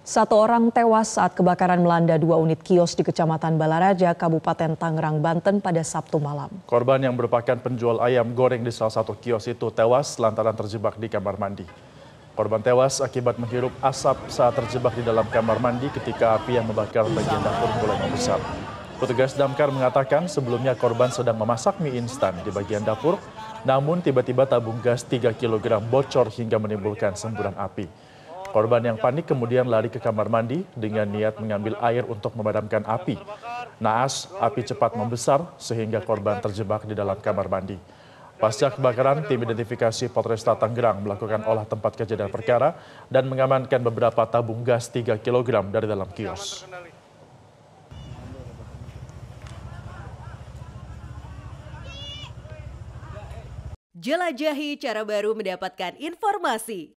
Satu orang tewas saat kebakaran melanda dua unit kios di Kecamatan Balaraja, Kabupaten Tangerang, Banten pada Sabtu malam. Korban yang merupakan penjual ayam goreng di salah satu kios itu tewas lantaran terjebak di kamar mandi. Korban tewas akibat menghirup asap saat terjebak di dalam kamar mandi ketika api yang membakar bagian dapur mulai membesar. Petugas damkar mengatakan sebelumnya korban sedang memasak mie instan di bagian dapur, namun tiba-tiba tabung gas 3 kg bocor hingga menimbulkan semburan api. Korban yang panik kemudian lari ke kamar mandi dengan niat mengambil air untuk memadamkan api. Naas, api cepat membesar sehingga korban terjebak di dalam kamar mandi. Pasca kebakaran, tim identifikasi Polresta Tangerang melakukan olah tempat kejadian perkara dan mengamankan beberapa tabung gas 3 kg dari dalam kios. Jelajahi cara baru mendapatkan informasi.